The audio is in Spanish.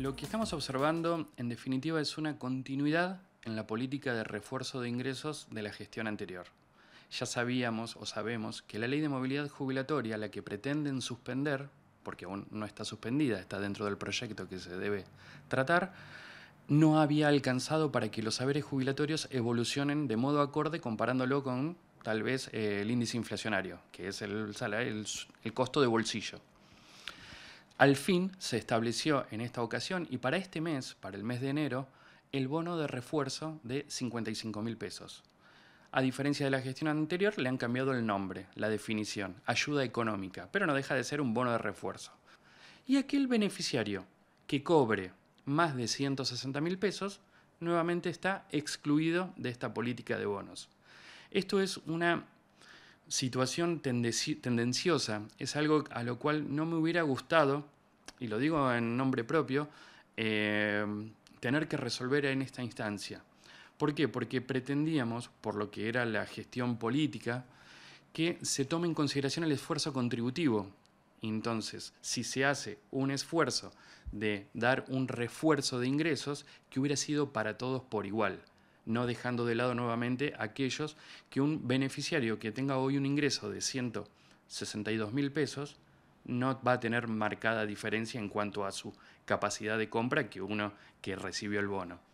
Lo que estamos observando, en definitiva, es una continuidad en la política de refuerzo de ingresos de la gestión anterior. Ya sabíamos o sabemos que la ley de movilidad jubilatoria, la que pretenden suspender, porque aún no está suspendida, está dentro del proyecto que se debe tratar, no había alcanzado para que los saberes jubilatorios evolucionen de modo acorde comparándolo con tal vez eh, el índice inflacionario, que es el, el costo de bolsillo al fin se estableció en esta ocasión y para este mes, para el mes de enero, el bono de refuerzo de 55 mil pesos. A diferencia de la gestión anterior, le han cambiado el nombre, la definición, ayuda económica, pero no deja de ser un bono de refuerzo. Y aquel beneficiario que cobre más de 160 mil pesos, nuevamente está excluido de esta política de bonos. Esto es una situación tendenciosa es algo a lo cual no me hubiera gustado, y lo digo en nombre propio, em, tener que resolver en esta instancia. ¿Por qué? Porque pretendíamos, por lo que era la gestión política, que se tome en consideración el esfuerzo contributivo. Entonces, si se hace un esfuerzo de dar un refuerzo de ingresos, que hubiera sido para todos por igual no dejando de lado nuevamente aquellos que un beneficiario que tenga hoy un ingreso de 162 mil pesos no va a tener marcada diferencia en cuanto a su capacidad de compra que uno que recibió el bono.